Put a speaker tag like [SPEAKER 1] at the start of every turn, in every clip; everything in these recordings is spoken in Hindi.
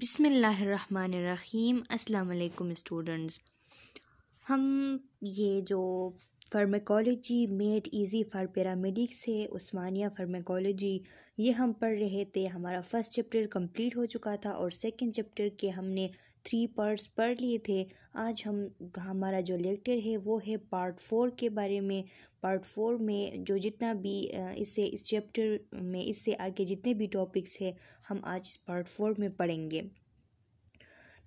[SPEAKER 1] बिसमीम अस्सलाम स्टूडेंट्स हम ये जो pharmacology made easy for paramedics से उस्मानिया फार्मेकोलॉजी ये हम पढ़ रहे थे हमारा फर्स्ट चैप्टर कंप्लीट हो चुका था और सेकंड चैप्टर के हमने थ्री पार्ट्स पढ़ लिए थे आज हम हमारा जो लेक्चर है वो है पार्ट फोर के बारे में पार्ट फोर में जो जितना भी इससे इस चैप्टर में इससे आगे जितने भी टॉपिक्स हैं हम आज इस पार्ट फोर में पढ़ेंगे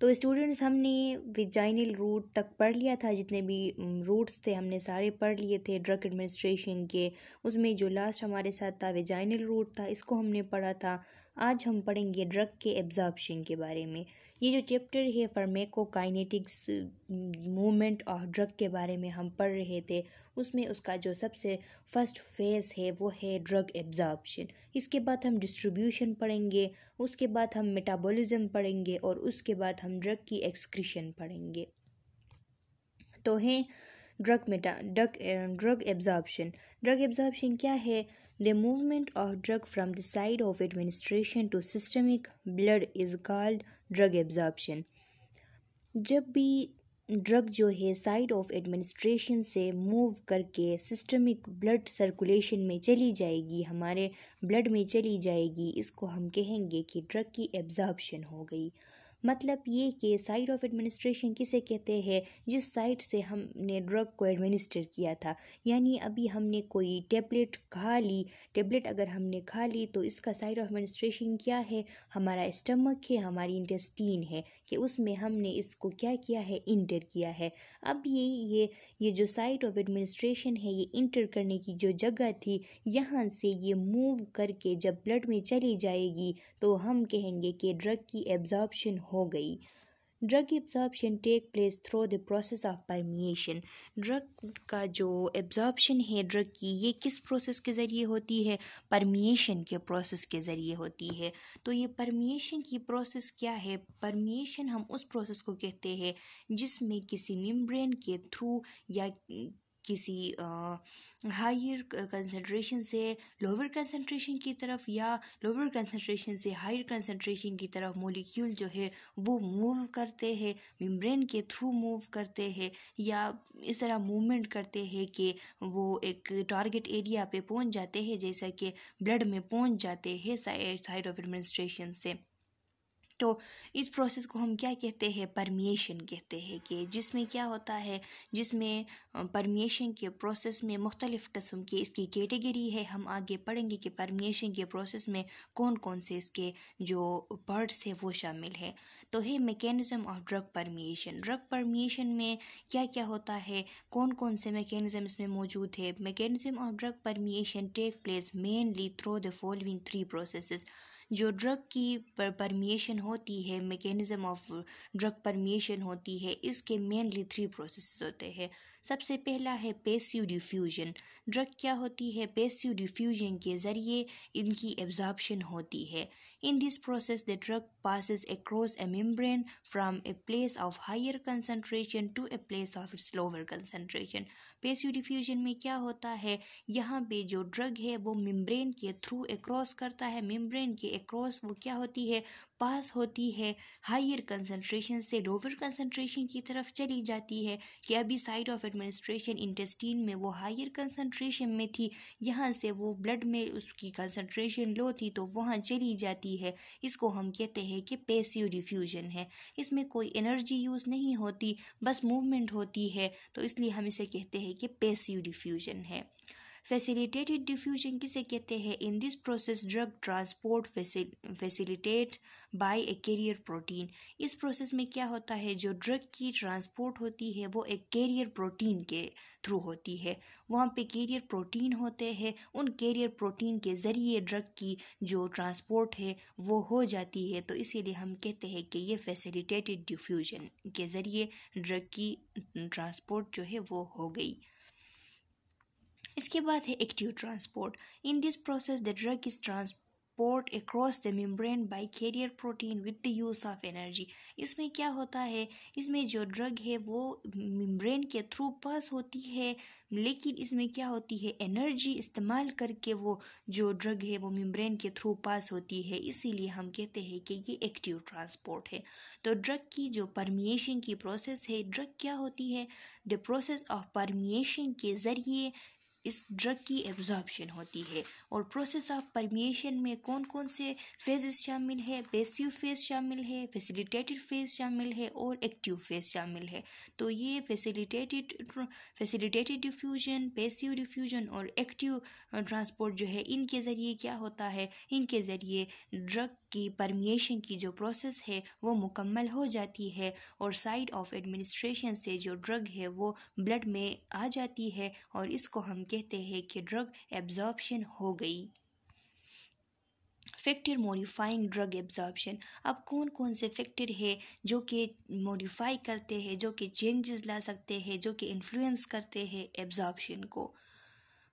[SPEAKER 1] तो स्टूडेंट्स हमने विजाइनल रूट तक पढ़ लिया था जितने भी रूट्स थे हमने सारे पढ़ लिए थे ड्रग एडमिनिस्ट्रेशन के उसमें जो लास्ट हमारे साथ था विजाइनल रूट था इसको हमने पढ़ा था आज हम पढ़ेंगे ड्रग के एब्जॉर्बशन के बारे में ये जो चैप्टर है pharmacokinetics movement of drug के बारे में हम पढ़ रहे थे उसमें उसका जो सबसे फर्स्ट फेज़ है वो है ड्रग एब्जॉर्बशन इसके बाद हम डिस्ट्रीब्यूशन पढ़ेंगे उसके बाद हम मेटाबॉलिज्म पढ़ेंगे और उसके बाद हम ड्रग की एक्सक्रीशन पढ़ेंगे तो हैं drug meta drug drug absorption drug absorption क्या है the movement of drug from the side of administration to systemic blood is called drug absorption जब भी ड्रग जो है साइड ऑफ एडमिनिस्ट्रेशन से मूव करके सिस्टमिक ब्लड सर्कुलेशन में चली जाएगी हमारे ब्लड में चली जाएगी इसको हम कहेंगे कि ड्रग की एब्जॉर्बशन हो गई मतलब ये कि साइड ऑफ एडमिनिस्ट्रेशन किसे कहते हैं जिस साइड से हमने ड्रग को एडमिनिस्टर किया था यानी अभी हमने कोई टेबलेट खा ली टेबलेट अगर हमने खा ली तो इसका साइड ऑफ एडमिनिस्ट्रेशन क्या है हमारा स्टमक है हमारी इंटेस्टीन है कि उसमें हमने इसको क्या किया है इंटर किया है अब ये ये ये जो साइट ऑफ एडमिनिस्ट्रेशन है ये इंटर करने की जो जगह थी यहाँ से ये मूव करके जब ब्लड में चली जाएगी तो हम कहेंगे कि ड्रग की एब्जॉर्बशन हो गई drug absorption take place through the process of permeation drug का जो एब्जॉर्बशन है ड्रग की ये किस प्रोसेस के ज़रिए होती है परमिएशन के प्रोसेस के ज़रिए होती है तो ये परमिएशन की प्रोसेस क्या है परमिएशन हम उस प्रोसेस को कहते हैं जिसमें किसी मेम्ब्रेन के थ्रू या किसी हायर कंसनट्रेशन से लोअर कंसनट्रेशन की तरफ या लोअर कंसनट्रेशन से हायर कंसंट्रेशन की तरफ मोलिक्यूल जो है वो मूव करते हैं मेम्ब्रेन के थ्रू मूव करते हैं या इस तरह मूवमेंट करते हैं कि वो एक टारगेट एरिया पे पहुंच जाते हैं जैसा कि ब्लड में पहुंच जाते हैं साइड ऑफ एडमिनिस्ट्रेशन से तो इस प्रोसेस को हम क्या कहते हैं परमिएशन कहते हैं कि जिसमें क्या होता है जिसमें परमिएशन के प्रोसेस में मुख्तलिफ़ कस्म के इसकी कैटेगरी है हम आगे पढ़ेंगे कि परमिएशन के प्रोसेस में कौन कौन से इसके जो पार्ट्स है वो शामिल है तो है mechanism of drug permeation drug permeation में क्या क्या होता है कौन कौन से मेकेनिज़म इसमें मौजूद है mechanism of drug permeation take place mainly through the following three processes जो ड्रग की परमिएशन होती है मेकेनिज़्म ऑफ ड्रग परमिएशन होती है इसके मेनली थ्री प्रोसेस होते हैं सबसे पहला है पेस्यू डिफ्यूजन ड्रग क्या होती है पेस्यू डिफ्यूजन के ज़रिए इनकी एब्जॉर्बशन होती है in this process the drug passes across a membrane from a place of higher concentration to a place of its lower concentration passive diffusion में क्या होता है यहाँ पे जो ड्रग है वो मेम्ब्रेन के थ्रू अक्रॉस करता है मेम्ब्रेन के अक्रॉस वो क्या होती है पास होती है हायर कंसनट्रेशन से लोअर कंसनट्रेशन की तरफ चली जाती है कि अभी साइड ऑफ एडमिनिस्ट्रेशन इंटेस्टीन में वो हायर कंसनट्रेशन में थी यहाँ से वो ब्लड में उसकी कंसनट्रेशन लो थी तो वहाँ चली जाती है इसको हम कहते हैं कि पेसी डिफ्यूजन है इसमें कोई एनर्जी यूज़ नहीं होती बस मूवमेंट होती है तो इसलिए हम इसे कहते हैं कि पेसी डिफ्यूजन है फैसिलिटेटेड डिफ्यूजन किसे कहते हैं in this process drug transport facilitate by a carrier protein इस प्रोसेस में क्या होता है जो ड्रग की ट्रांसपोर्ट होती है वो एक कैरियर प्रोटीन के थ्रू होती है वहाँ पे कैरियर प्रोटीन होते हैं उन कैरियर प्रोटीन के ज़रिए ड्रग की जो ट्रांसपोर्ट है वो हो जाती है तो इसीलिए हम कहते हैं कि ये फैसिलिटेटेड डिफ्यूजन के ज़रिए ड्रग की ट्रांसपोर्ट जो है वो हो गई इसके बाद है active transport in this process the drug is transport across the membrane by carrier protein with the use of energy इसमें क्या होता है इसमें जो ड्रग है वो मेम्ब्रेन के थ्रू पास होती है लेकिन इसमें क्या होती है एनर्जी इस्तेमाल करके वो जो ड्रग है वो मेम्ब्रेन के थ्रू पास होती है इसीलिए हम कहते हैं कि ये एक्टिव ट्रांसपोर्ट है तो ड्रग की जो परमिएशन की प्रोसेस है ड्रग क्या होती है द प्रोसेस ऑफ परमिएशन के ज़रिए इस ड्रग की एब्जॉर्बशन होती है और प्रोसेस ऑफ परमिएशन में कौन कौन से फेजेस शामिल है पेसिव फेज शामिल है फैसिलिटेटेड फेज शामिल है और एक्टिव फेज शामिल है तो ये facilitated facilitated diffusion passive diffusion और एक्टिव ट्रांसपोर्ट जो है इनके ज़रिए क्या होता है इनके ज़रिए ड्रग की परमिएशन की जो प्रोसेस है वो मुकम्मल हो जाती है और साइड ऑफ एडमिनिस्ट्रेशन से जो ड्रग है वो ब्लड में आ जाती है और इसको हम कहते हैं कि ड्रग एब्जॉर्बशन हो गई फैक्टर मॉडिफाइंग ड्रग एब्जॉर्बशन अब कौन कौन से फैक्टर है जो कि मॉडिफाई करते हैं जो कि चेंजेस ला सकते हैं जो कि इन्फ्लुएंस करते हैं एब्जॉर्बशन को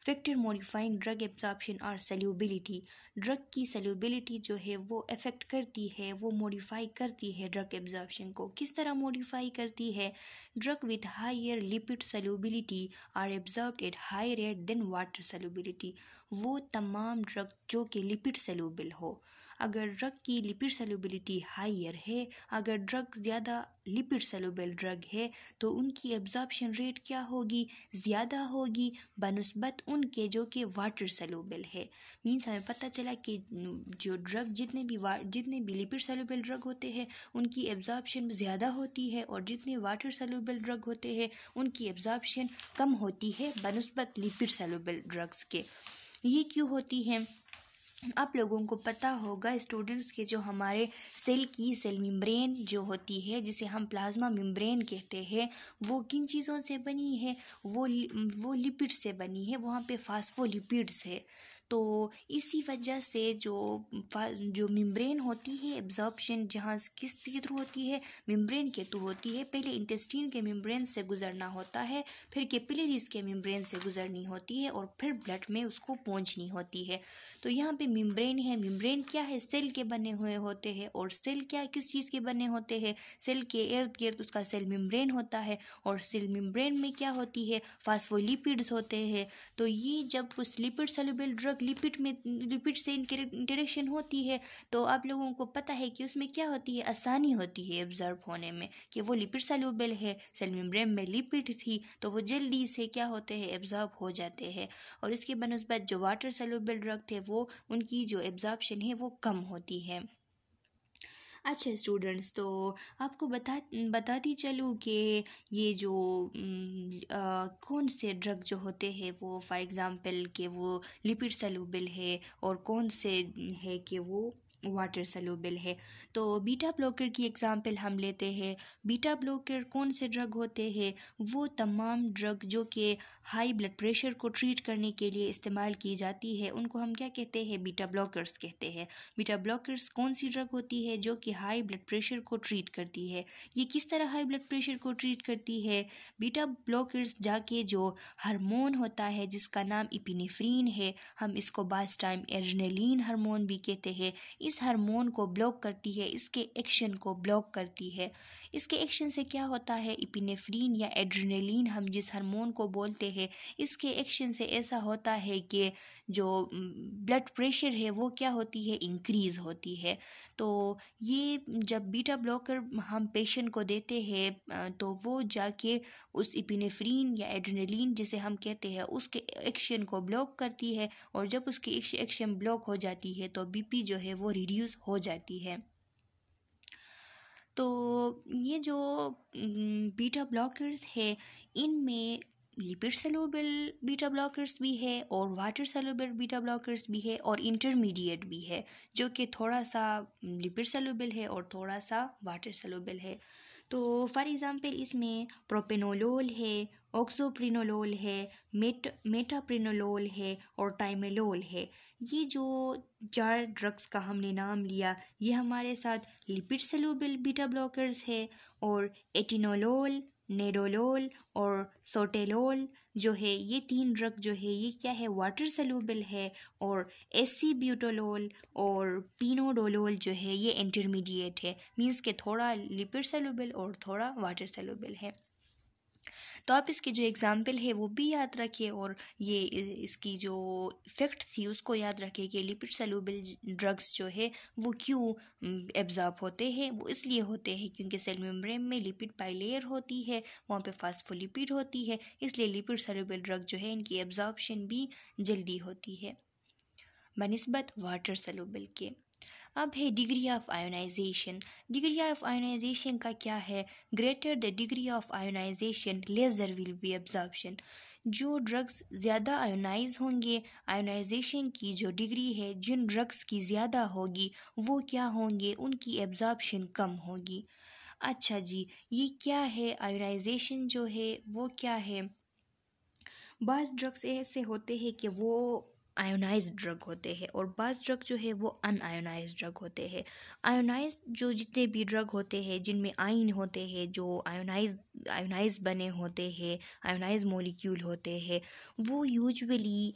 [SPEAKER 1] फैक्टर मॉडिफाइंग ड्रग एब्जॉर्प्शन और सेल्यूबिलिटी ड्रग की सेल्यूबिलिटी जो है वो अफेक्ट करती है वो मॉडिफाई करती है ड्रग एब्जॉर्प्शन को किस तरह मॉडिफाई करती है drug with higher lipid solubility are absorb at high rate than water solubility वो तमाम ड्रग जो कि लिपिड सेल्यूबल हो अगर ड्रग की लिपिड सेलोबिलिटी हाइयर है अगर ड्रग ज़्यादा लिपिड सेलोबल ड्रग है तो उनकी एब्जॉर्बशन रेट क्या होगी ज़्यादा होगी बनस्बत उनके जो कि वाटर सेलोबल है मीन्स हमें पता चला कि जो ड्रग जितने भी जितने भी लिपिड सेलोबल ड्रग होते हैं उनकी एब्जॉर्बशन ज़्यादा होती है और जितने वाटर सेलोबल ड्रग होते हैं उनकी एब्जॉर्बशन कम होती है बनस्बत लिपिड सेलोबल ड्रग्स के ये क्यों होती हैं आप लोगों को पता होगा स्टूडेंट्स के जो हमारे सेल की सेल मिम्ब्रेन जो होती है जिसे हम प्लाज्मा मिम्ब्रेन कहते हैं वो किन चीज़ों से बनी है वो वो लिपिड से बनी है वहाँ पे फास्फोलिपिड्स है तो इसी वजह से जो जो मिम्ब्रेन होती है एब्जॉर्बशन जहाँ किस के थ्रू होती है मिम्ब्रेन के थ्रू होती है पहले इंटेस्टीन के मिम्ब्रेन से गुजरना होता है फिर कैपिलरीज के मिम्ब्रेन से गुजरनी होती है और फिर ब्लड में उसको पहुँचनी होती है तो यहाँ पर मिम्ब्रेन है मिम्ब्रेन क्या है सेल के बने हुए होते हैं और सेल क्या किस चीज़ के बने होते हैं सेल के इर्द गिर्द उसका सेल मिम्ब्रेन होता है और सेल मिम्ब्रेन में क्या होती है फास्फोलिपिड्स होते हैं तो ये जब कुछ lipid soluble drug drug lipid में लिपिड से इनके इंटरेक्शन होती है तो आप लोगों को पता है कि उसमें क्या होती है आसानी होती है एब्जॉर्ब होने में कि वो लिपिड सेल्यूबल है सेल में लिपिड थी तो वो जल्दी से क्या होते हैं एब्जॉर्ब हो जाते हैं और इसके बनस्बत जो वाटर सेल्यूबल ड्रग थे वो उनकी जो एब्जॉर्बशन है वो कम होती है अच्छा स्टूडेंट्स तो आपको बता बताती चलूँ कि ये जो आ, कौन से ड्रग जो होते हैं वो फॉर एग्ज़ाम्पल के वो लिपिड सलूबल है और कौन से है कि वो वाटर सलूबल है तो बीटा ब्लॉकर की एग्ज़ाम्पल हम लेते हैं बीटा ब्लॉकर कौन से ड्रग होते हैं वो तमाम ड्रग जो कि हाई ब्लड प्रेशर को ट्रीट करने के लिए इस्तेमाल की जाती है उनको हम क्या कहते हैं बीटा ब्लॉकर्स कहते हैं बीटा ब्लॉकर्स कौन सी ड्रग होती है जो कि हाई ब्लड प्रेशर को ट्रीट करती है ये किस तरह हाई ब्लड प्रेशर को ट्रीट करती है बीटा ब्लॉकर्स जाके जो हारमोन होता है जिसका नाम इपिनिफ्रीन है हम इसको बास टाइम एर्जनलिन हारमोन भी कहते हैं इस इस हार्मोन को ब्लॉक करती है इसके एक्शन को ब्लॉक करती है इसके एक्शन से क्या होता है इपिनेफ्रीन या एड्रेनलिन हम जिस हार्मोन को बोलते हैं इसके एक्शन से ऐसा होता है कि जो ब्लड प्रेशर है वो क्या होती है इंक्रीज़ होती है तो ये जब बीटा ब्लॉकर हम पेशेंट को देते हैं तो वो जाके उस इपिनेफ्रीन या एड्रेनलिन जिसे हम कहते हैं उसके एक्शन को ब्लॉक करती है और जब उसकी एक्शन ब्लॉक हो जाती है तो बीपी जो है वो रिड्यूस हो जाती है तो ये जो बीटा ब्लॉकर्स है इनमें लिपिड सेलोबल बीटा ब्लॉकर्स भी है और वाटर सेलोबल बीटा ब्लॉकर्स भी है और इंटरमीडिएट भी है जो कि थोड़ा सा लिपिड सेलोबल है और थोड़ा सा वाटर सेलोबल है तो फॉर एग्ज़ाम्पल इसमें प्रोपेनोलोल है ऑक्सोप्रिनोलोल है मेट मेटाप्रिनोलोल है और टाइमेलोल है ये जो चार ड्रग्स का हमने नाम लिया ये हमारे साथ लिपिड सेलोबल बीटा ब्लॉकर्स है और एटिनोलोल नेडोलोल और सोटेलोल जो है ये तीन ड्रग जो है ये क्या है वाटर सेलोबल है और एसी ब्यूटोलोल और पिनोडोलोल जो है ये इंटरमीडिएट है मीन्स के थोड़ा लिपिड सेलोबल और थोड़ा वाटर सेलोबल है तो आप इसकी जो एग्ज़ाम्पल है वो भी याद रखिए और ये इसकी जो इफ़ेक्ट थी उसको याद रखिए कि लिपिड सेलुबल ड्रग्स जो है वो क्यों एब्ज़ॉर्ब होते हैं वो इसलिए होते हैं क्योंकि सेल मेम्ब्रेन में लिपिड पाइलेयर होती है वहाँ पे फास्फोलिपिड होती है इसलिए लिपिड सेलुबल ड्रग जो है इनकी एब्ज़ॉर्बशन भी जल्दी होती है बनस्बत वाटर सेलुबल के अब है degree of ionization degree of ionization का क्या है greater the degree of ionization lesser will be absorption जो ड्रग्स ज़्यादा आयोनाइज होंगे आयोनाइजेशन की जो डिग्री है जिन ड्रग्स की ज़्यादा होगी वो क्या होंगे उनकी एब्जॉर्प्शन कम होगी अच्छा जी ये क्या है आयोनाइजेशन जो है वो क्या है बस ड्रग्स ऐसे होते हैं कि वो आयोनाइज ड्रग होते हैं और बास ड्रग जो है वो अनआयोनाइज ड्रग होते हैं आयोनाइज जो जितने भी ड्रग होते हैं जिनमें आइन होते हैं जो आयोनाइज आयोनाइज बने होते हैं आयोनाइज मोलिक्यूल होते हैं वो यूजुअली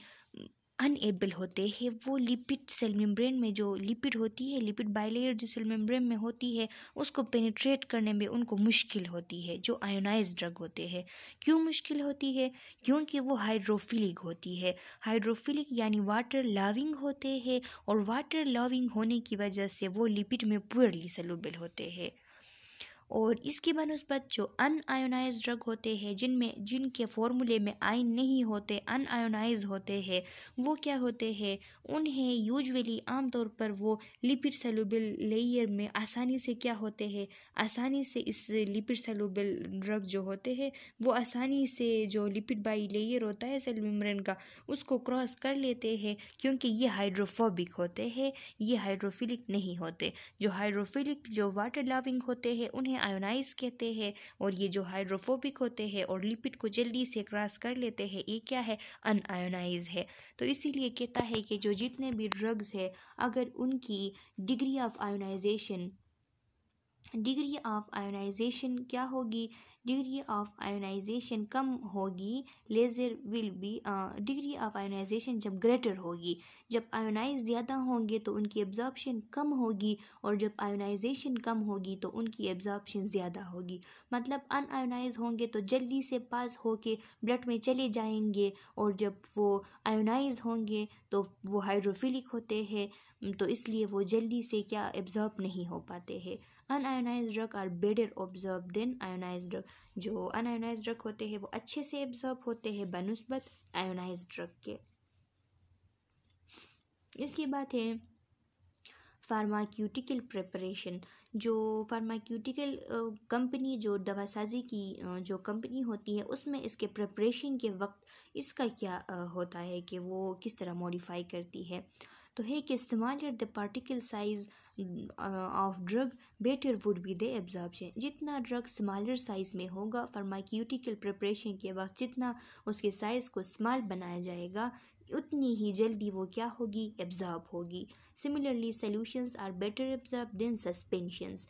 [SPEAKER 1] अनएबल होते हैं वो लिपिड सेल मेम्ब्रेन में जो लिपिड होती है लिपिड बायलेयर जो सेल मेम्ब्रेन में होती है उसको पेनिट्रेट करने में उनको मुश्किल होती है जो आयोनाइज ड्रग होते हैं क्यों मुश्किल होती है क्योंकि वो हाइड्रोफिलिक होती है हाइड्रोफिलिक यानी वाटर लविंग होते हैं और वाटर लविंग होने की वजह से वो लिपिड में पुअरली सलूबल होते हैं और इसके बनस्बत जो अन आयोनाइज ड्रग होते हैं जिनमें जिनके फॉर्मूले में आयन नहीं होते अन आयोनाइज होते हैं वो क्या होते हैं उन्हें यूजुअली आमतौर पर वो लिपिड सेलुबल लेयर में आसानी से क्या होते हैं आसानी से इस लिपिड सेलुबल ड्रग जो होते हैं वो आसानी से जो लिपिड बाई लेयर होता है सेल का उसको क्रॉस कर लेते हैं क्योंकि ये हाइड्रोफोबिक होते हैं ये हाइड्रोफिलिक नहीं होते जो हाइड्रोफिलिक जो वाटर लविंग होते हैं उन्हें आयोनाइज कहते हैं और ये जो हाइड्रोफोबिक होते हैं और लिपिड को जल्दी से क्रॉस कर लेते हैं ये क्या है अनआयोनाइज है तो इसीलिए कहता है कि जो जितने भी ड्रग्स है अगर उनकी degree of ionization degree of ionization क्या होगी डिग्री ऑफ आयोनाइजेशन कम होगी lesser will be degree of ionization जब ग्रेटर होगी जब आयोनाइज ज़्यादा होंगे तो उनकी एब्जॉर्बशन कम होगी और जब आयोनाइजेशन कम होगी तो उनकी एब्जॉर्बशन ज़्यादा होगी मतलब अन आयोनाइज होंगे तो जल्दी से पास होके ब्लड में चले जाएंगे और जब वो आयोनाइज होंगे तो वो हाइड्रोफिलिक होते हैं तो इसलिए वो जल्दी से क्या एब्जॉर्ब नहीं हो पाते हैं unionize drug are better absorb than ionize drug जो अनआयोनाइज ड्रग होते हैं वो अच्छे से ऑब्जर्व होते हैं बनस्बत आयोनाइज ड्रग के इसके बाद है फार्माक्यूटिकल प्रिपरेशन जो फार्माक्यूटिकल कंपनी जो दवासाज़ी की जो कंपनी होती है उसमें इसके प्रिपरेशन के वक्त इसका क्या होता है कि वो किस तरह मॉडिफाई करती है तो है कि इस्तेमाल या the particle size of drug better would be the absorption जितना ड्रग स्मॉलर साइज में होगा फार्माक्यूटिकल प्रिपरेशन के वक्त जितना उसके साइज को स्मॉल बनाया जाएगा उतनी ही जल्दी वो क्या होगी एब्ज़ॉर्ब होगी similarly solutions are better absorb than suspensions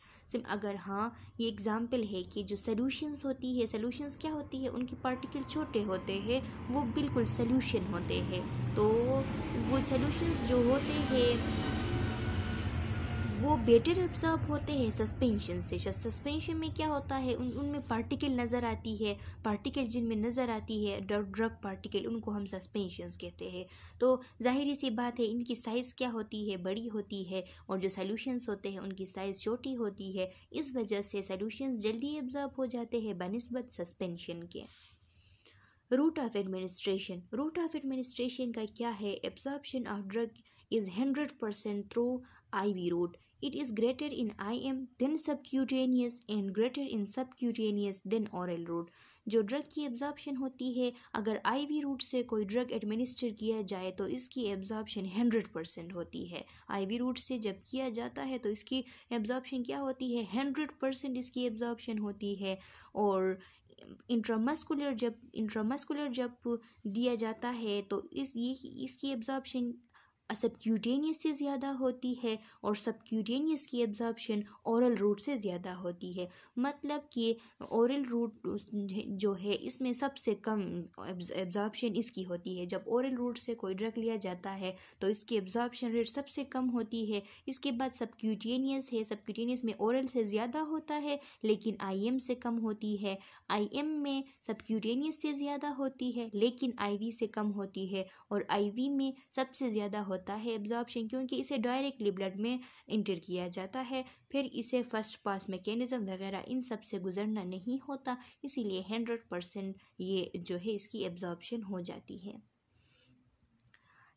[SPEAKER 1] अगर हाँ ये एग्ज़ाम्पल है कि जो सोल्यूशंस होती है सोलूशन क्या होती है उनकी पार्टिकल छोटे होते हैं वो बिल्कुल सोल्यूशन होते हैं तो वो सोल्यूशंस जो होते हैं वो बेटर ऑब्जर्व होते हैं सस्पेंशन से सस्पेंशन में क्या होता है उन उनमें पार्टिकल नज़र आती है पार्टिकल जिनमें नज़र आती है ड्रग पार्टिकल उनको हम सस्पेंशंस कहते हैं तो जाहिर सी बात है इनकी साइज़ क्या होती है बड़ी होती है और जो सॉल्यूशंस होते हैं उनकी साइज़ छोटी होती है इस वजह से सॉल्यूशंस जल्दी एब्जॉर्ब हो जाते हैं बनस्बत सस्पेंशन के route of administration route of administration का क्या है absorption of drug is hundred percent through I V route It is greater in IM than subcutaneous and greater in subcutaneous than oral route. जो ड्रग की एब्जॉर्प्शन होती है अगर वी रूट से कोई ड्रग एडमिनिस्टर किया जाए तो इसकी एब्जॉर्प्शन हंड्रेड परसेंट होती है आई वी रूट से जब किया जाता है तो इसकी एब्जॉर्प्शन क्या होती है हंड्रेड परसेंट इसकी एब्जॉर्प्शन होती है और इंट्रामस्कुलर जब इंट्रामस्कुलर जब दिया जाता है तो इस ये इसकी एब्जॉर्प्शन सबक्यूटेनियस से ज़्यादा होती है और सबक्यूटेनियस की एब्जॉर्बशन औरल रूट से ज़्यादा होती है मतलब कि औरल रूट जो है इसमें सबसे कम एब्जॉर्बशन इसकी होती है जब औरल रूट से कोई ड्रग लिया जाता है तो इसकी एब्जॉर्बशन रेट सबसे कम होती है इसके बाद सबक्यूटेनियस है सबक्यूटेनियस में औरल से ज़्यादा होता है लेकिन एम से कम होती है एम में सबक्यूटेनियस से ज़्यादा होती है लेकिन वी से कम होती है और वी में सबसे ज़्यादा होती होता है एब्जॉर्प्शन क्योंकि इसे डायरेक्टली ब्लड में इंटर किया जाता है फिर इसे फर्स्ट पास मैकेनिज़्म वगैरह इन सब से गुजरना नहीं होता इसीलिए हंड्रेड परसेंट ये जो है इसकी एब्जॉर्बशन हो जाती है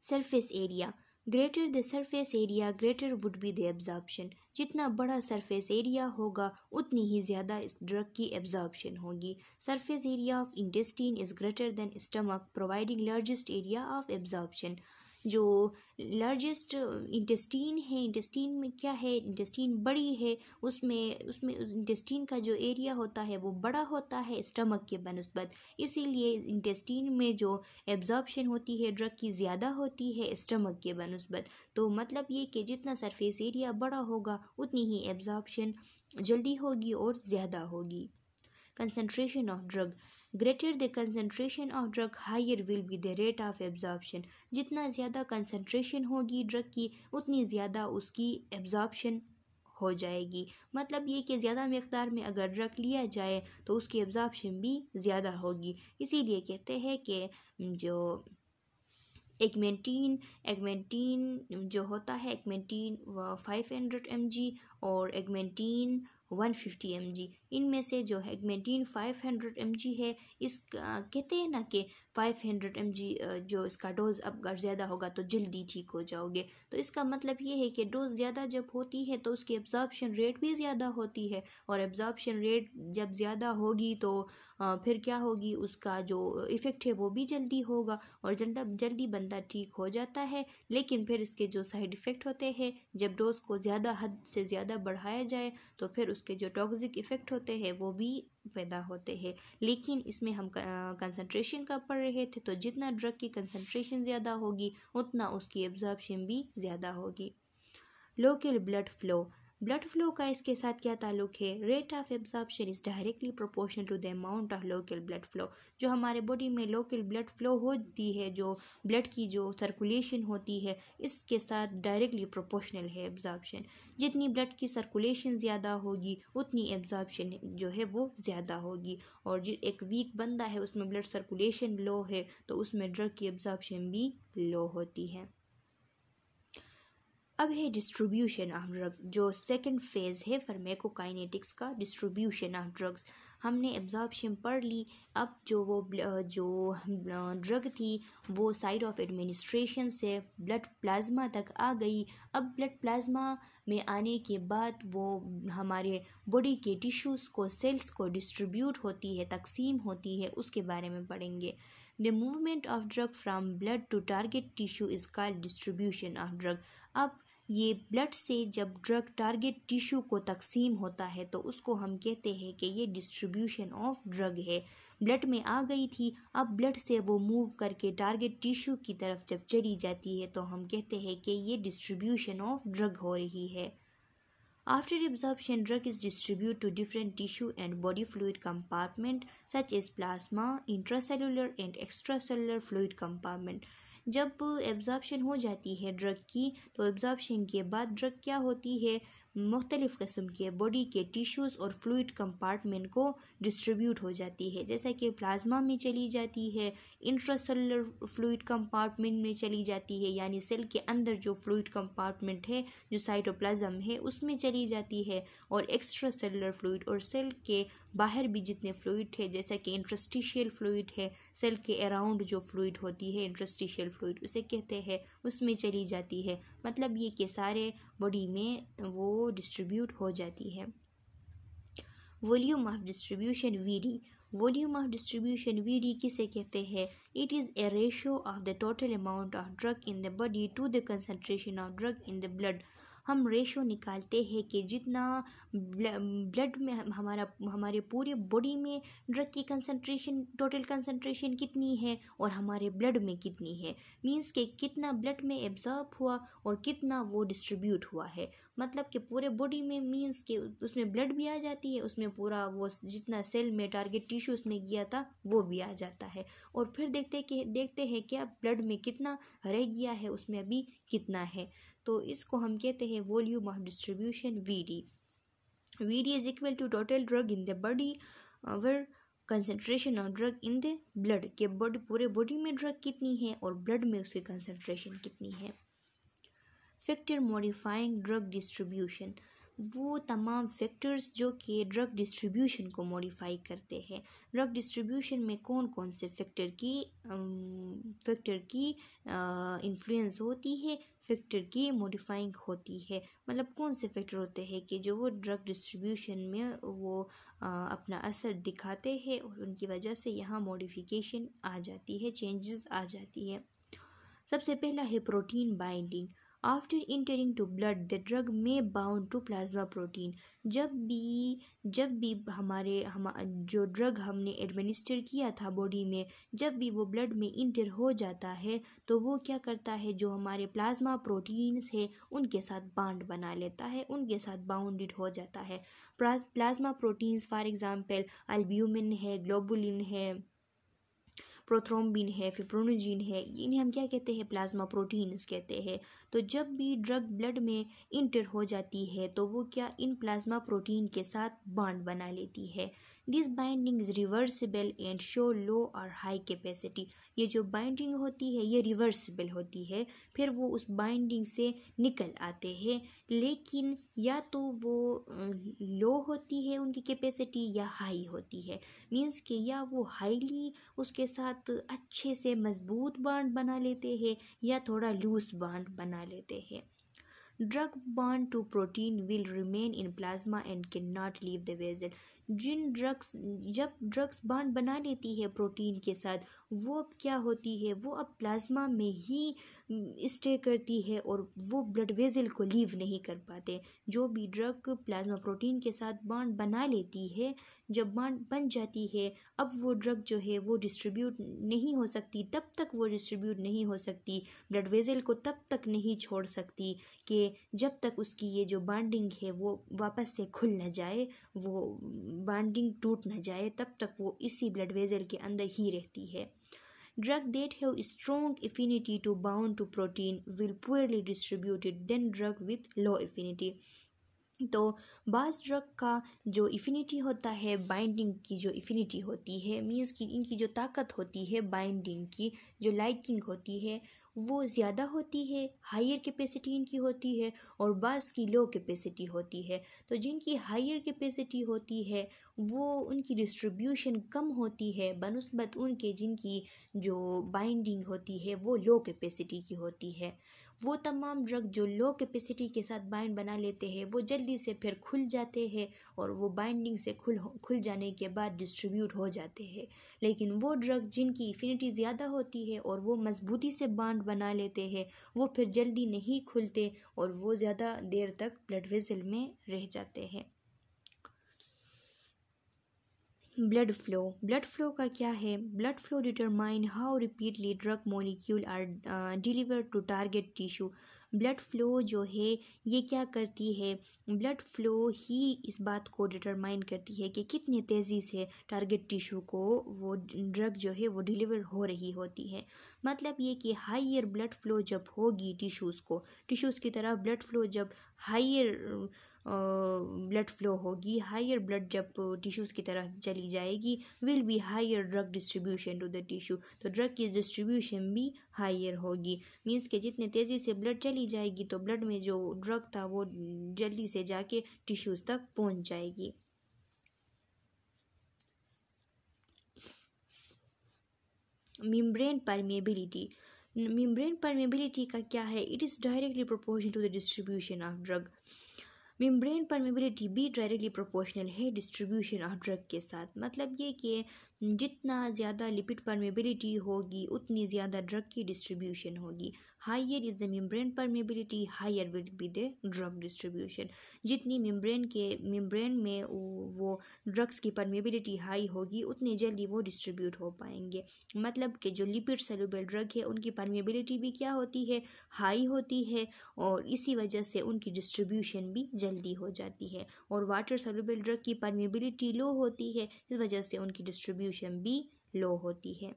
[SPEAKER 1] surface area greater the surface area greater would be the absorption जितना बड़ा सरफेस एरिया होगा उतनी ही ज़्यादा इस ड्रग की एब्जॉर्बशन होगी surface area of intestine is greater than stomach providing largest area of absorption जो लार्जेस्ट इंटेस्टीन है इंटेस्टीन में क्या है इंटेस्टीन बड़ी है उसमें उसमें इंटेस्टीन का जो एरिया होता है वो बड़ा होता है स्टमक के बनस्बत इसीलिए इंटेस्टीन में जो एब्जॉर्बशन होती है ड्रग की ज़्यादा होती है स्टमक के बनस्बत तो मतलब ये कि जितना सरफेस एरिया बड़ा होगा उतनी ही एब्जॉर्बशन जल्दी होगी और ज़्यादा होगी concentration of drug greater the concentration of drug higher will be the rate of absorption जितना ज़्यादा कंसनट्रेशन होगी ड्रग की उतनी ज़्यादा उसकी एब्जॉर्बशन हो जाएगी मतलब ये कि ज़्यादा मकदार में अगर ड्रग लिया जाए तो उसकी एब्जॉर्बशन भी ज़्यादा होगी इसीलिए कहते हैं कि जो एगमेंटीन एगमेंटीन जो होता है Augmentin five hundred M G और एगमेंटीन 150 फिफ्टी इनमें से जो हेगमेटीन 500 हंड्रेड है इस कहते हैं ना कि 500 हंड्रेड जो इसका डोज़ अब अगर ज़्यादा होगा तो जल्दी ठीक हो जाओगे तो इसका मतलब ये है कि डोज़ ज़्यादा जब होती है तो उसकी एब्जॉर्बशन रेट भी ज़्यादा होती है और एब्जॉर्बशन रेट जब ज़्यादा होगी तो फिर क्या होगी उसका जो इफ़ेक्ट है वो भी जल्दी होगा और जल्दा जल्दी बंदा ठीक हो जाता है लेकिन फिर इसके जो साइड इफ़ेक्ट होते हैं जब डोज़ को ज़्यादा हद से ज़्यादा बढ़ाया जाए तो फिर उस उसके जो टॉक्सिक इफ़ेक्ट होते हैं वो भी पैदा होते हैं लेकिन इसमें हम कंसंट्रेशन का पढ़ रहे थे तो जितना ड्रग की कंसंट्रेशन ज़्यादा होगी उतना उसकी एब्जॉर्बशन भी ज़्यादा होगी local blood flow blood flow का इसके साथ क्या ताल्लुक है rate of absorption is directly proportional to the amount of local blood flow जो हमारे बॉडी में लोकल ब्लड फ्लो होती है जो ब्लड की जो सर्कुलेशन होती है इसके साथ डायरेक्टली प्रोपोर्शनल है एब्जॉर्प्शन जितनी ब्लड की सर्कुलेशन ज़्यादा होगी उतनी एब्जॉर्प्शन जो है वो ज़्यादा होगी और जो एक वीक बंदा है उसमें ब्लड सर्कुलेशन लो है तो उसमें ड्रग की एब्जॉर्प्शन भी लो होती है अब है डिस्ट्रीब्यूशन ऑफ ड्रग जो सेकंड फेज़ है फर्मेकोकाइनेटिक्स का डिस्ट्रीब्यूशन ऑफ ड्रग्स हमने एब्जॉर्बशन पढ़ ली अब जो वो जो ड्रग थी वो साइड ऑफ एडमिनिस्ट्रेशन से ब्लड प्लाज्मा तक आ गई अब ब्लड प्लाज्मा में आने के बाद वो हमारे बॉडी के टिश्यूज़ को सेल्स को डिस्ट्रीब्यूट होती है तकसीम होती है उसके बारे में पढ़ेंगे the movement of drug from blood to target tissue is called distribution of drug अब ये ब्लड से जब ड्रग टारगेट टिश्यू को तकसीम होता है तो उसको हम कहते हैं कि ये डिस्ट्रीब्यूशन ऑफ ड्रग है ब्लड में आ गई थी अब ब्लड से वो मूव करके टारगेट टिश्यू की तरफ जब चली जाती है तो हम कहते हैं कि ये डिस्ट्रीब्यूशन ऑफ ड्रग हो रही है After absorption, drug is distributed to different tissue and body fluid compartment such as plasma, intracellular and extracellular fluid compartment. जब एब्जॉर्बशन हो जाती है ड्रग की तो एब्जॉर्बशन के बाद ड्रग क्या होती है मुख्तलिफ़ कस्म के बॉडी के टिश्यूज़ और फ्लूड कंपार्टमेंट को डिस्ट्रीब्यूट हो जाती है जैसा कि प्लाज्मा में चली जाती है इंट्रासेलुलर फ्लूड कंपार्टमेंट में चली जाती है यानी सेल के अंदर जो फ्लूड कंपार्टमेंट है जो साइटोप्लाज्म है उसमें चली जाती है और एक्स्ट्रा सेलुलर फ्लूड और सेल के बाहर भी जितने फ्लूड है जैसा कि इंट्रस्टिशियल फ्लूड है सेल के अराउंड जो फ्लूड होती है इंट्रस्टिशियल फ्लूड उसे कहते हैं उसमें चली जाती है मतलब ये कि सारे बॉडी में वो वो डिस्ट्रीब्यूट हो जाती है volume of distribution V D volume of distribution V D किसे कहते हैं it is a ratio of the total amount of drug in the body to the concentration of drug in the blood हम रेशो निकालते हैं कि जितना ब्लड में हमारा हमारे पूरे बॉडी में ड्रग की कंसंट्रेशन टोटल कंसनट्रेशन कितनी है और हमारे ब्लड में कितनी है मींस के कितना ब्लड में एब्जॉर्ब हुआ और कितना वो डिस्ट्रीब्यूट हुआ है मतलब कि पूरे बॉडी में मींस के उसमें ब्लड भी आ जाती है उसमें पूरा वो जितना सेल में टारगेट टिश्यू उसमें गया था वो भी आ जाता है और फिर देखते कि देखते हैं क्या ब्लड में कितना रह गया है उसमें अभी कितना है तो इसको हम कहते हैं volume of distribution V D V D is equal to total drug in the body over concentration of drug in the blood के बॉडी पूरे बॉडी में ड्रग कितनी है और ब्लड में उसकी कंसनट्रेशन कितनी है फैक्टर मॉडिफाइंग ड्रग डिस्ट्रीब्यूशन वो तमाम फैक्टर्स जो कि ड्रग डिस्ट्रीब्यूशन को मॉडिफाई करते हैं ड्रग डिस्ट्रीब्यूशन में कौन कौन से फैक्टर की फैक्टर की इन्फ्लुएंस होती है फैक्टर की मॉडिफाइंग होती है मतलब कौन से फैक्टर होते हैं कि जो वो ड्रग डिस्ट्रीब्यूशन में वो आ, अपना असर दिखाते हैं और उनकी वजह से यहाँ मॉडिफिकेशन आ जाती है चेंजेस आ जाती है सबसे पहला है protein binding after entering to blood the drug may bound to plasma protein जब भी जब भी हमारे हम जो ड्रग हमने एडमिनिस्टर किया था बॉडी में जब भी वो ब्लड में इंटर हो जाता है तो वो क्या करता है जो हमारे प्लाज्मा प्रोटीन्स है उनके साथ बाड बना लेता है उनके साथ बाउंडेड हो जाता है plasma proteins for example albumin है ग्लोबुलिन है प्रोथ्रोम्बिन है फिप्रोनोजिन है इन्हें हम क्या कहते हैं प्लाज्मा प्रोटीन्स कहते हैं तो जब भी ड्रग ब्लड में इंटर हो जाती है तो वो क्या इन प्लाज्मा प्रोटीन के साथ बांड बना लेती है this binding is reversible and show low और हाई कैपेसिटी ये जो बाइंडिंग होती है ये रिवर्सिबल होती है फिर वो उस बाइंडिंग से निकल आते हैं लेकिन या तो वो लो होती है उनकी कैपेसिटी या हाई होती है मीन्स कि या वो हाईली उसके साथ अच्छे से मजबूत बाड बना लेते हैं या थोड़ा लूज बाड बना लेते हैं bond to protein will remain in plasma and can not leave the vessel जिन ड्रग्स जब ड्रग्स बांड बना लेती है प्रोटीन के साथ वो अब क्या होती है वो अब प्लाज्मा में ही स्टे mm, करती है और वो ब्लड वेज़ल को लीव नहीं कर पाते जो भी ड्रग प्लाज्मा प्रोटीन के साथ बांड बना लेती है जब बांड बन जाती है अब वो ड्रग जो है वो डिस्ट्रीब्यूट नहीं हो सकती तब तक वो डिस्ट्रीब्यूट नहीं हो सकती ब्लड वेज़ल को तब तक नहीं छोड़ सकती कि जब तक उसकी ये जो बांडिंग है वो वापस से खुल ना जाए वो बॉन्डिंग टूट ना जाए तब तक वो इसी ब्लड वेजल के अंदर ही रहती है drug that have strong affinity to bound to protein will poorly distributed than drug with low affinity तो बास ड्रग का जो इफ़िनिटी होता है बाइंडिंग की जो इफ़िनिटी होती है मीन्स की इनकी जो ताकत होती है बाइंडिंग की जो लाइकिंग होती है वो ज़्यादा होती है हायर कैपेसिटी इनकी होती है और बस की लो कैपेसिटी होती है तो जिनकी हायर कैपेसिटी होती है वो उनकी डिस्ट्रीब्यूशन कम होती है बनस्बत उनके जिनकी जो बाइंडिंग होती है वो लो कैपेसिटी की होती है वो तमाम ड्रग जो लो कैपेसिटी के साथ बाइंड बना लेते हैं वो जल्दी से फिर खुल जाते हैं और वो बाइंडिंग से खुल खुल जाने के बाद डिस्ट्रीब्यूट हो जाते हैं लेकिन वो ड्रग जिनकी इफिनिटी ज़्यादा होती है और वो मजबूती से बाड बना लेते हैं वो फिर जल्दी नहीं खुलते और वो ज़्यादा देर तक ब्लड वेजल में रह जाते हैं ब्लड फ्लो ब्लड फ्लो का क्या है blood flow determine how rapidly drug molecule are deliver to target tissue blood flow जो है ये क्या करती है ब्लड फ्लो ही इस बात को डिटरमाइन करती है कि कितने तेज़ी से टारगेट टिश्यू को वो ड्रग जो है वो डिलीवर हो रही होती है मतलब ये कि हाइयर ब्लड फ्लो जब होगी टिश्यूज़ को टिश्यूज़ की तरफ ब्लड फ्लो जब हाइयर ब्लड फ्लो होगी हायर ब्लड जब टिश्यूज़ की तरफ चली जाएगी will be higher drug distribution to the tissue तो ड्रग की डिस्ट्रीब्यूशन भी हायर होगी मीन्स के जितने तेज़ी से ब्लड चली जाएगी तो ब्लड में जो ड्रग था वो जल्दी से जाके टिश्यूज़ तक पहुंच जाएगी मिम्ब्रेन परमेबिलिटी मिम्ब्रेन परमेबिलिटी का क्या है it is directly proportional to the distribution of drug membrane permeability भी डायरेक्टली प्रोपोर्शनल है डिस्ट्रीब्यूशन ऑफ ड्रग के साथ मतलब ये कि जितना ज़्यादा लिपिड परमेबिलिटी होगी उतनी ज़्यादा ड्रग की डिस्ट्रीब्यूशन होगी higher is the membrane permeability higher will be the drug distribution जितनी मेम्ब्रेन के मेम्ब्रेन में वो ड्रग्स की परमेबिलिटी हाई होगी उतनी जल्दी वो डिस्ट्रीब्यूट हो पाएंगे मतलब कि जो लिपिड सेलुबल ड्रग है उनकी परमेबिलिटी भी क्या होती है हाई होती है और इसी वजह से उनकी डिस्ट्रीब्यूशन भी जल्दी हो जाती है और वाटर सेलुबल ड्रग की परमेबिलिटी लो होती है इस वजह से उनकी डिस्ट्रीब्यूशन सोल्यूशन भी लो होती है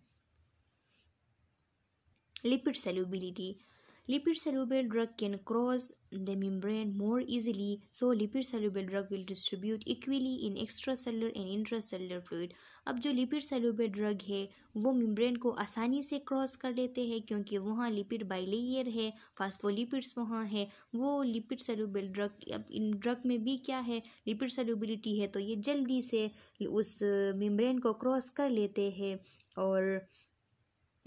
[SPEAKER 1] lipid solubility Lipid-soluble drug can cross the membrane more easily, so lipid-soluble drug will distribute equally in extracellular and intracellular fluid. अब जो lipid-soluble drug है वो membrane को आसानी से cross कर लेते हैं क्योंकि वहाँ lipid bilayer है phospholipids वहाँ है वो lipid soluble drug अब इन drug में भी क्या है lipid solubility है तो ये जल्दी से उस membrane को cross कर लेते हैं और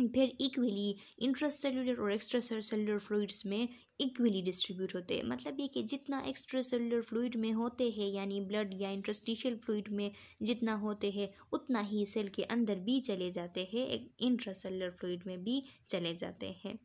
[SPEAKER 1] फिर इक्वली इंट्रा सेलुलर और एक्स्ट्रा सेलुलर फ्लूड्स में इक्वली डिस्ट्रीब्यूट होते हैं मतलब ये कि जितना एक्स्ट्रा सेलुलर फ्लूड में होते हैं यानी ब्लड या इंट्रस्टिशियल फ्लूड में जितना होते हैं उतना ही सेल के अंदर भी चले जाते हैं इंट्रा सेलुलर फ्लूड में भी चले जाते हैं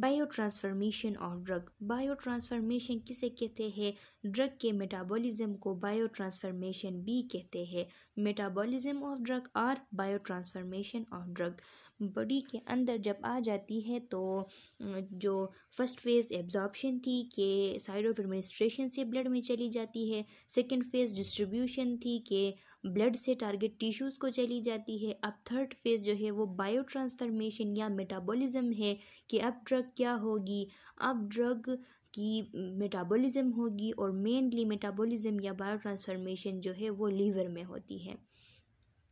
[SPEAKER 1] बायोट्रांसफॉर्मेशन ऑफ ड्रग बायोट्रांसफॉर्मेशन किसे कहते हैं ड्रग के मेटाबॉलिज्म को बायोट्रांसफॉर्मेशन भी कहते हैं मेटाबॉलिज्म ऑफ ड्रग और बायोट्रांसफॉर्मेशन ऑफ ड्रग बॉडी के अंदर जब आ जाती है तो जो फर्स्ट फेज़ एब्जॉर्बशन थी कि साइड ऑफ एडमिनिस्ट्रेशन से ब्लड में चली जाती है सेकेंड फेज़ डिस्ट्रीब्यूशन थी कि ब्लड से टारगेट टिश्यूज़ को चली जाती है अब थर्ड फेज़ जो है वो बायो ट्रांसफॉर्मेशन या मेटाबॉलिज्म है कि अब ड्रग क्या होगी अब ड्रग की मेटाबॉलिज्म होगी और मेनली मेटाबॉलिज्म या बायो ट्रांसफॉर्मेशन जो है वो लीवर में होती है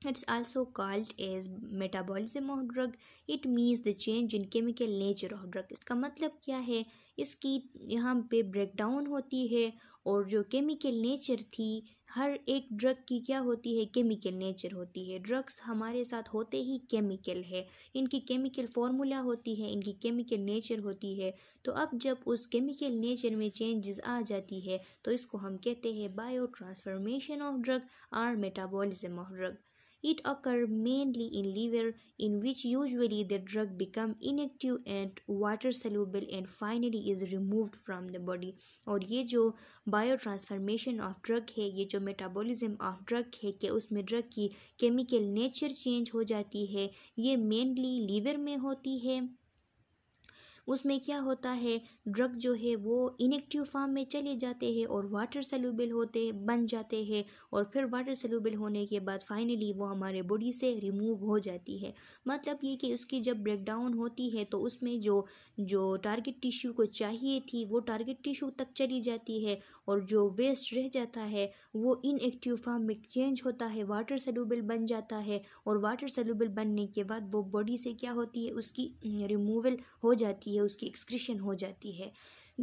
[SPEAKER 1] it's also called as metabolism of drug. It means the change in chemical nature of drug. इसका मतलब क्या है इसकी यहाँ पे ब्रेकडाउन होती है और जो केमिकल नेचर थी हर एक ड्रग की क्या होती है केमिकल नेचर होती है ड्रग्स हमारे साथ होते ही केमिकल है इनकी केमिकल फार्मूला होती है इनकी केमिकल नेचर होती है तो अब जब उस केमिकल नेचर में चेंजेस आ जाती है तो इसको हम कहते हैं biotransformation of drug or metabolism of drug It occur mainly in liver, in which usually the drug become inactive and water soluble and finally is removed from the body. और ये जो बायोट्रांसफॉर्मेशन ऑफ ड्रग है ये जो मेटाबॉलिज्म ऑफ ड्रग है कि उसमें ड्रग की केमिकल नेचर चेंज हो जाती है ये मेनली लीवर में होती है उसमें क्या होता है ड्रग जो है वो इनेक्टिव फॉर्म में चले जाते हैं और वाटर सेल्यूबल होते बन जाते हैं और फिर वाटर सेल्यूबल होने के बाद फाइनली वो हमारे बॉडी से रिमूव हो जाती है मतलब ये कि उसकी जब ब्रेकडाउन होती है तो उसमें जो जो टारगेट टिश्यू को चाहिए थी वो टारगेट टिश्यू तक चली जाती है और जो वेस्ट रह जाता है वो इनएक्टिव फॉर्म में चेंज होता है वाटर सेल्यूबल बन जाता है और वाटर सेल्यूबल बनने के बाद वो बॉडी से क्या होती है उसकी रिमूवल mm, हो जाती है जाती है उसकी एक्सक्रीशन हो जाती है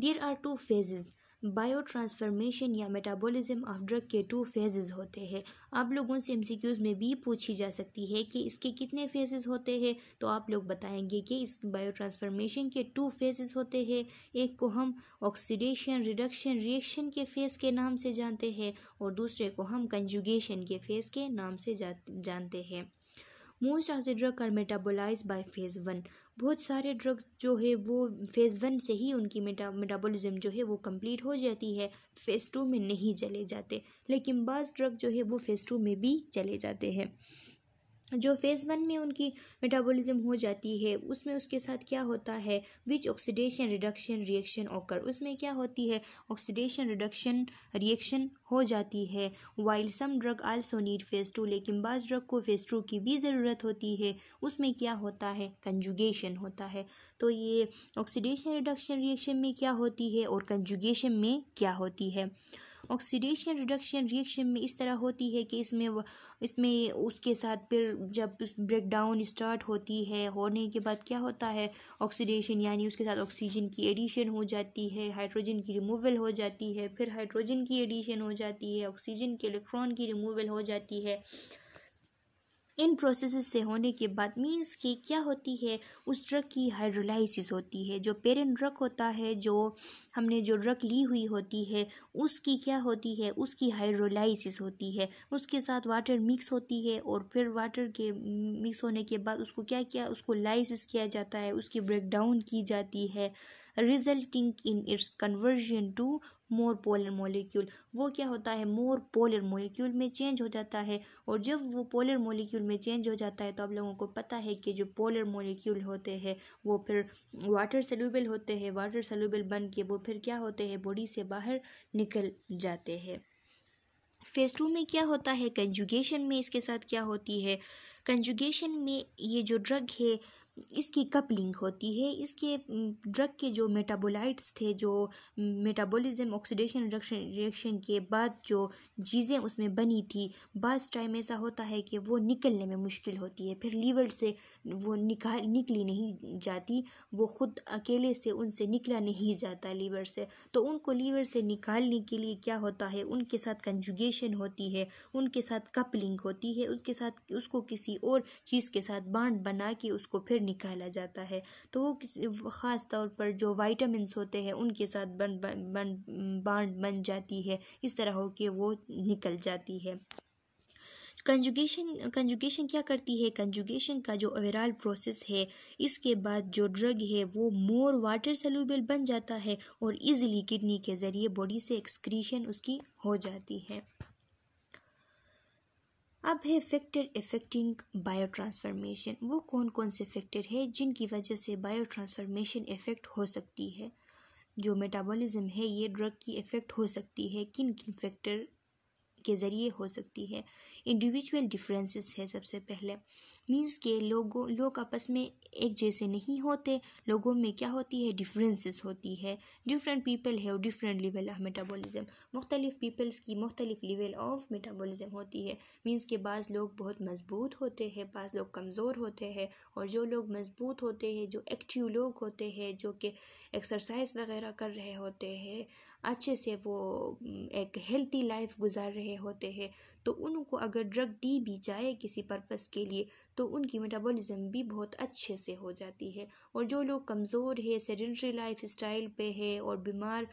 [SPEAKER 1] there are two phases biotransformation या मेटाबॉलिज्म ऑफ ड्रग के टू फेजेस होते हैं आप लोगों से एमसीक्यूज़ में भी पूछी जा सकती है कि इसके कितने फेजेस होते हैं तो आप लोग बताएंगे कि इस बायो ट्रांसफॉर्मेशन के टू फेजेस होते हैं एक को हम ऑक्सीडेशन रिडक्शन रिएक्शन के फेज के नाम से जानते हैं और दूसरे को हम कंजुगेशन के फेज के नाम से जानते हैं most of the drug are metabolise by phase one बहुत सारे ड्रग्स जो है वो फेज़ वन से ही उनकी मेटा मेटाबोलिज्म जो है वो कंप्लीट हो जाती है फेज़ टू में नहीं चले जाते लेकिन बाज़ ड्रग जो है वो फेज़ टू में भी चले जाते हैं जो फेज़ वन में उनकी मेटाबॉलिज्म हो जाती है उसमें उसके साथ क्या होता है विच ऑक्सीडेशन रिडक्शन रिएक्शन ओकर उसमें क्या होती है ऑक्सीडेशन रिडक्शन रिएक्शन हो जाती है while some drug also need phase two लेकिन बाज ड्रग को फेज़ टू की भी ज़रूरत होती है उसमें क्या होता है कंजुगेशन होता है तो ये ऑक्सीडेशन रिडक्शन रिएक्शन में क्या होती है और कंजुगेशन में क्या होती है ऑक्सीडेशन रिडक्शन रिएक्शन में इस तरह होती है कि इसमें इसमें उसके साथ फिर जब ब्रेक डाउन स्टार्ट होती है होने के बाद क्या होता है ऑक्सीडेशन यानी उसके साथ ऑक्सीजन की एडिशन हो जाती है हाइड्रोजन की रिमूवल हो जाती है फिर हाइड्रोजन की एडिशन हो जाती है ऑक्सीजन के इलेक्ट्रॉन की रिमूवल हो जाती है इन प्रोसेस से होने के बाद मीन्स की क्या होती है उस ड्रग की हाइड्रोलाइसिस होती है जो पेरेंट ड्रग होता है जो हमने जो ड्रग ली हुई होती है उसकी क्या होती है उसकी हाइड्रोलाइसिस होती है उसके साथ वाटर मिक्स होती है और फिर वाटर के मिक्स होने के बाद उसको क्या किया उसको लाइसिस किया जाता है उसकी ब्रेक डाउन की जाती है resulting in its conversion to more polar molecule वो क्या होता है मोर पोलर मोलिक्यूल में चेंज हो जाता है और जब वो पोलर मोलिक्यूल में चेंज हो जाता है तो आप लोगों को पता है कि जो पोलर मोलिक्यूल होते हैं वो फिर वाटर सल्यूबल होते हैं वाटर सेल्यूबल बन के वो फिर क्या होते हैं बॉडी से बाहर निकल जाते हैं फेज़ टू में क्या होता है कंजुगेशन में इसके साथ क्या होती है कंजुगेशन में ये जो ड्रग है इसकी कपलिंग होती है इसके ड्रग के जो मेटाबोलाइट्स थे जो मेटाबॉलिज्म ऑक्सीडेशन रिएक्शन के बाद जो चीज़ें उसमें बनी थी बाद टाइम ऐसा होता है कि वो निकलने में मुश्किल होती है फिर लीवर से वो निकाल निकली नहीं जाती वो खुद अकेले से उनसे निकला नहीं जाता लीवर से तो उनको लीवर से निकालने के लिए क्या होता है उनके साथ कंजुगेशन होती है उनके साथ कपलिंग होती है उनके साथ उसको किसी और चीज़ के साथ बांट बना के उसको फिर निकाला जाता है तो वो ख़ास तौर पर जो वाइटामस होते हैं उनके साथ बन बन बांड बन जाती है इस तरह हो कि वो निकल जाती है कंजुगेशन कंजुगेशन क्या करती है कंजुगेशन का जो ओवरऑल प्रोसेस है इसके बाद जो ड्रग है वो मोर वाटर सेल्यूबल बन जाता है और इजीली किडनी के ज़रिए बॉडी से एक्सक्रीशन उसकी हो जाती है अब है फैक्टर इफेक्टिंग बायो ट्रांसफॉर्मेशन वो कौन कौन से फैक्टर है जिनकी वजह से बायो ट्रांसफॉर्मेशन इफ़ेक्ट हो सकती है जो मेटाबॉलिज़्म है ये ड्रग की इफ़ेक्ट हो सकती है किन किन फैक्टर के ज़रिए हो सकती है इंडिविजुअल डिफरेंसेस है सबसे पहले मींस के लोगों लोग आपस में एक जैसे नहीं होते लोगों में क्या होती है डिफरेंसेस होती है डिफरेंट पीपल है और डिफरेंट लेवल ऑफ मेटाबॉलिज्म मुख्तलिफ़ पीपल्स की मुख्तलिफ लेवल ऑफ मेटाबॉलिज्म होती है मींस के बाद लोग बहुत मजबूत होते हैं बाद लोग कमज़ोर होते हैं और जो लोग मजबूत होते हैं जो एक्टिव लोग होते हैं जो कि एक्सरसाइज वगैरह कर रहे होते हैं अच्छे से वो एक हेल्थी लाइफ गुजार रहे होते हैं तो उनको अगर ड्रग दी भी जाए किसी पर्पस के लिए तो उनकी मेटाबॉलिज्म भी बहुत अच्छे से हो जाती है और जो लोग कमज़ोर है सेडेंट्री लाइफ स्टाइल पे है और बीमार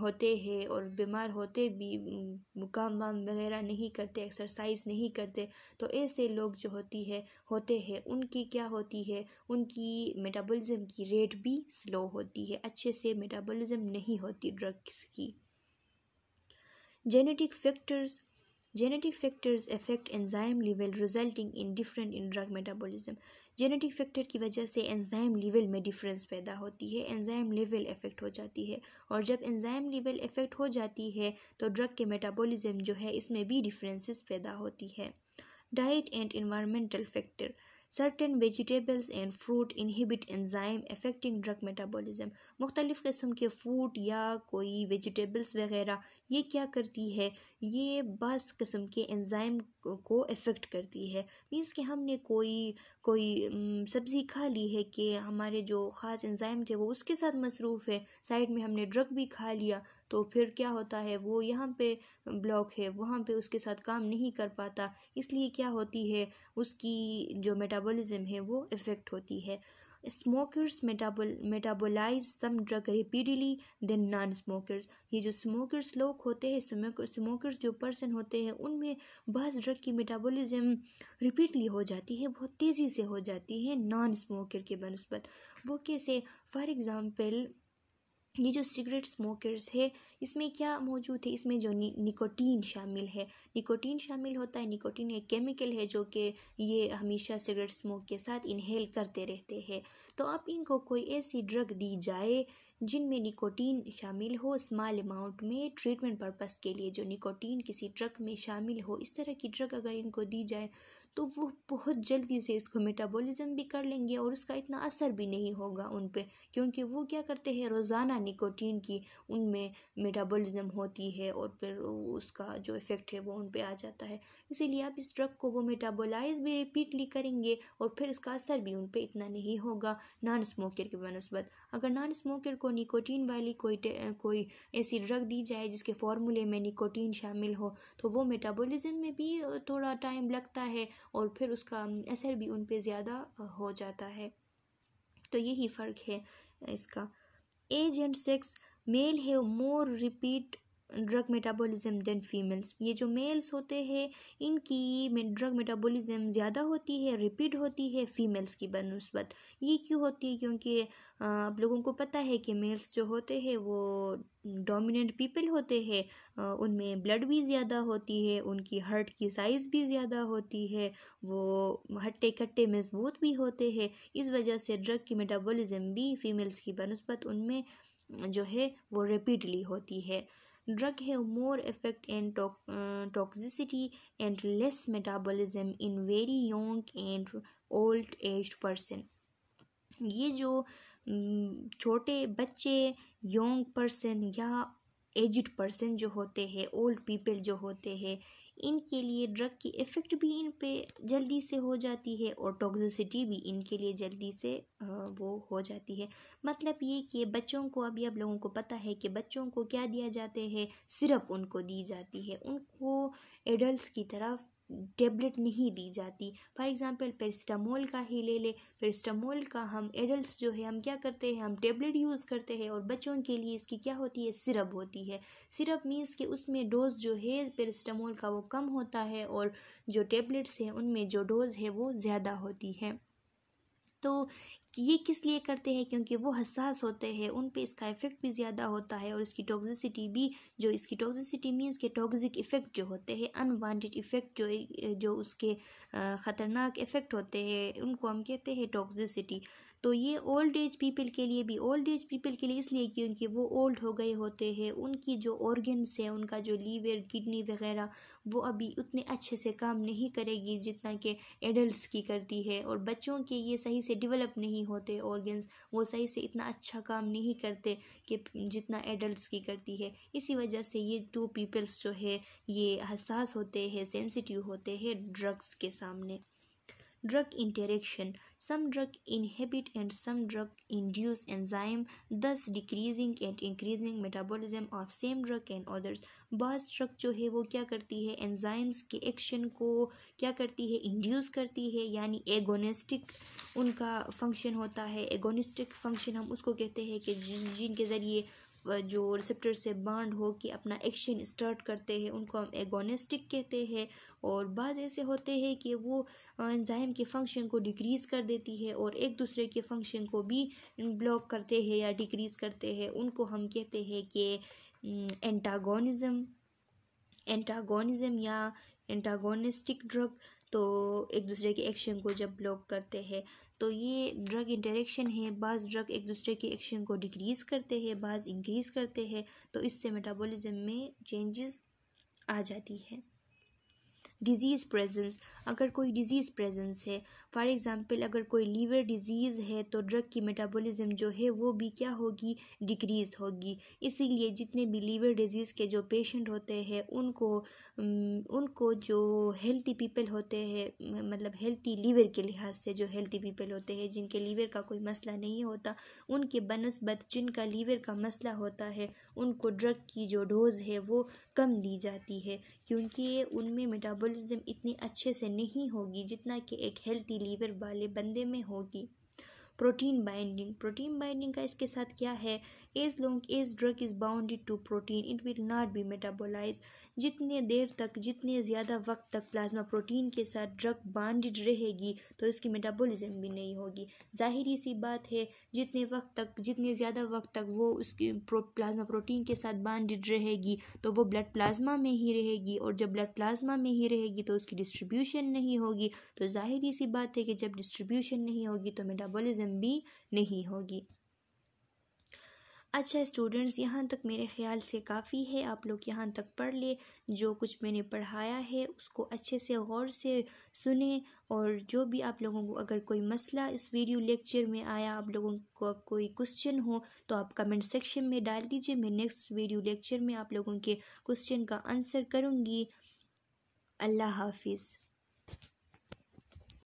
[SPEAKER 1] होते हैं और बीमार होते भी काम वाम वगैरह नहीं करते एक्सरसाइज नहीं करते तो ऐसे लोग जो होती है होते हैं उनकी क्या होती है उनकी मेटाबॉलिज्म की रेट भी स्लो होती है अच्छे से मेटाबॉलिज्म नहीं होती ड्रग फैक्टर्स की genetic factors genetic factors effect enzyme level resulting in different in drug metabolism genetic factor की वजह से एंजाइम लेवल में डिफरेंस पैदा होती है एंजाइम लेवल इफेक्ट हो जाती है और जब एंजाइम लेवल इफेक्ट हो जाती है तो ड्रग के मेटाबॉलिज्म जो है इसमें भी डिफरेंसेस पैदा होती है diet and environmental factor certain vegetables and fruit inhibit enzyme affecting drug metabolism मुख्तलिफ़ किस्म के फ्रूट या कोई वेजिटेबल्स वगैरह ये क्या करती है ये बस किस्म के एंजाइम को अफेक्ट करती है मीन्स कि हमने कोई कोई सब्ज़ी खा ली है कि हमारे जो ख़ास एंजाइम थे वो उसके साथ मसरूफ़ है साइड में हमने ड्रग भी खा लिया तो फिर क्या होता है वो यहाँ पे ब्लॉक है वहाँ पे उसके साथ काम नहीं कर पाता इसलिए क्या होती है उसकी जो मेटाबॉलिज़्म है वो इफ़ेक्ट होती है स्मोकर्स मेटाबोल metabolise some drug rapidly than non smokers ये जो स्मोकर्स लोग होते हैं स्मोकर्स जो पर्सन होते हैं उनमें बस ड्रग की मेटाबॉलिज्म रिपीटली हो जाती है बहुत तेज़ी से हो जाती है नॉन स्मोकर के बनस्बत वो कैसे फॉर एग्ज़ाम्पल ये जो सिगरेट स्मोकर्स है इसमें क्या मौजूद है इसमें जो नि, निकोटीन शामिल है निकोटीन शामिल होता है निकोटीन एक केमिकल है जो कि ये हमेशा सिगरेट स्मोक के साथ इनहेल करते रहते हैं तो अब इनको कोई ऐसी ड्रग दी जाए जिनमें निकोटीन शामिल हो स्मॉल अमाउंट में ट्रीटमेंट पर्पज़ के लिए जो निकोटीन किसी ड्रग में शामिल हो इस तरह की ड्रग अगर इनको दी जाए तो वो बहुत जल्दी से इसको मेटाबॉलिज्म भी कर लेंगे और उसका इतना असर भी नहीं होगा उन पर क्योंकि वो क्या करते हैं रोज़ाना निकोटीन की उनमें मेटाबॉलिज्म होती है और फिर उसका जो इफ़ेक्ट है वो उन पर आ जाता है इसीलिए आप इस ड्रग को वो मेटाबोलाइज भी रिपीटली करेंगे और फिर इसका असर भी उन पर इतना नहीं होगा नॉन स्मोकर की बनस्बत अगर नॉन स्मोकर को निकोटीन वाली कोई कोई ऐसी ड्रग दी जाए जिसके फार्मूले में निकोटीन शामिल हो तो वो मेटाबॉलिज्म में भी थोड़ा टाइम लगता है और फिर उसका असर भी उन पर ज़्यादा हो जाता है तो यही फ़र्क है इसका age and sex male have more rapid drug metabolism than females ये जो मेल्स होते हैं इनकी ड्रग मेटाबॉलिज्म ज़्यादा होती है रिपीट होती है फीमेल्स की बनस्बत ये क्यों होती है क्योंकि आप लोगों को पता है कि मेल्स जो होते हैं वो डोमिनेंट पीपल होते हैं उनमें ब्लड भी ज़्यादा होती है उनकी हर्ट की साइज़ भी ज़्यादा होती है वो हट्टे कट्टे मजबूत भी होते हैं इस वजह से ड्रग की मेटाबॉलिज्म भी फीमेल्स की बनस्बत उनमें जो है वो रिपीटली होती है drug have more effect and to- uh, toxicity and less metabolism in very young and old aged person ये जो छोटे बच्चे यंग पर्सन या एजड पर्सन जो होते हैं ओल्ड पीपल जो होते हैं इनके लिए ड्रग की इफ़ेक्ट भी इन पे जल्दी से हो जाती है और टॉक्सिसिटी भी इनके लिए जल्दी से वो हो जाती है मतलब ये कि बच्चों को अभी आप लोगों को पता है कि बच्चों को क्या दिया जाते हैं सिर्फ उनको दी जाती है उनको एडल्ट की तरफ टेबलेट नहीं दी जाती फॉर एग्ज़ाम्पल पेरिस्टामोल का ही ले ले पेरिस्टामोल का हम एडल्ट जो है हम क्या करते हैं हम टेबलेट यूज़ करते हैं और बच्चों के लिए इसकी क्या होती है सिरप होती है सिरप मीन्स कि उसमें डोज जो है पेरिस्टामोल का वो कम होता है और जो टेबलेट्स हैं उनमें जो डोज है वो ज़्यादा होती है तो कि ये किस लिए करते हैं क्योंकि वो हसास होते हैं उन पे इसका इफ़ेक्ट भी ज़्यादा होता है और इसकी टॉक्सिसिटी भी जो इसकी टॉक्सिसिटी मीन्स के टॉक्सिक इफ़ेक्ट जो होते हैं अनवांटेड इफ़ेक्ट जो जो उसके ख़तरनाक इफ़ेक्ट होते हैं उनको हम कहते हैं टॉक्सिसिटी तो ये ओल्ड एज पीपल के लिए भी ओल्ड एज पीपल के लिए इसलिए क्योंकि वो ओल्ड हो गए होते हैं उनकी जो ऑर्गन्स हैं उनका जो लीवर किडनी वगैरह वो अभी उतने अच्छे से काम नहीं करेगी जितना कि एडल्ट्स की करती है और बच्चों के ये सही से डेवलप नहीं होते ऑर्गन्स वो सही से इतना अच्छा काम नहीं करते कि जितना एडल्ट्स की करती है इसी वजह से ये टू पीपल्स जो है ये हसास होते हैं सेंसिटिव होते हैं ड्रग्स के सामने drug interaction some drug inhibit and some drug induce enzyme thus decreasing and increasing metabolism of same drug and others बस ड्रग जो है वो क्या करती है एंजाइम्स के एक्शन को क्या करती है इंड्यूस करती है यानी एगोनिस्टिक उनका फंक्शन होता है एगोनिस्टिक फंक्शन हम उसको कहते हैं कि जिस ke zariye जो रिसेप्टर से बाड हो के अपना एक्शन स्टार्ट करते हैं उनको हम एगोनिस्टिक कहते हैं और बाज़ ऐसे होते हैं कि वो एंजाइम के फंक्शन को डिक्रीज़ कर देती है और एक दूसरे के फंक्शन को भी ब्लॉक करते हैं या डिक्रीज़ करते हैं उनको हम कहते हैं कि एंटागोनिज़म एंटागोनिज़म या एंटागोनिस्टिक ड्रग तो एक दूसरे के एक्शन को जब ब्लॉक करते हैं तो ये ड्रग इंटरेक्शन है बाज़ ड्रग एक दूसरे के एक्शन को डिक्रीज़ करते हैं बाज़ इंक्रीज़ करते हैं तो इससे मेटाबॉलिज्म में चेंजेस आ जाती है डिजीज़ प्रेजेंस अगर कोई डिजीज़ प्रेजेंस है फॉर एग्जांपल अगर कोई लीवर डिजीज़ है तो ड्रग की मेटाबॉलिज्म जो है वो भी क्या होगी डिक्रीज़ होगी इसीलिए जितने भी लीवर डिजीज़ के जो पेशेंट होते हैं उनको उनको जो हेल्थी पीपल होते हैं मतलब हेल्थी लीवर के लिहाज से जो हेल्थी पीपल होते हैं जिनके लीवर का कोई मसला नहीं होता उनके बनस्बत जिनका लीवर का मसला होता है उनको ड्रग की जो डोज़ है वो कम दी जाती है क्योंकि उनमें मेटाबॉल मेटाबॉलिज्म इतनी अच्छे से नहीं होगी जितना कि एक हेल्थी लीवर वाले बंदे में होगी प्रोटीन बाइंडिंग प्रोटीन बाइंडिंग का इसके साथ क्या है as long as drug is bounded to protein it will not be metabolise जितने देर तक जितने ज़्यादा वक्त तक प्लाज्मा प्रोटीन के साथ ड्रग बाउंडेड रहेगी तो इसकी मेटाबोलिज्म भी नहीं होगी जाहिर सी बात है जितने वक्त तक जितने ज़्यादा वक्त तक वो उसकी प्रो, प्लाज्मा प्रोटीन के साथ बाउंडेड रहेगी तो वो ब्लड प्लाज्मा में ही रहेगी और जब ब्लड प्लाज्मा में ही रहेगी तो उसकी डिस्ट्रीब्यूशन नहीं होगी तो जाहिर सी बात है कि जब डिस्ट्रीब्यूशन नहीं होगी तो मेटाबोलिज्म लंबी नहीं होगी अच्छा स्टूडेंट्स यहाँ तक मेरे ख्याल से काफ़ी है आप लोग यहाँ तक पढ़ ले जो कुछ मैंने पढ़ाया है उसको अच्छे से गौर से सुने और जो भी आप लोगों को अगर कोई मसला इस वीडियो लेक्चर में आया आप लोगों को कोई क्वेश्चन हो तो आप कमेंट सेक्शन में डाल दीजिए मैं नेक्स्ट वीडियो लेक्चर में आप लोगों के क्वेश्चन का आंसर करूँगी अल्लाह हाफिज़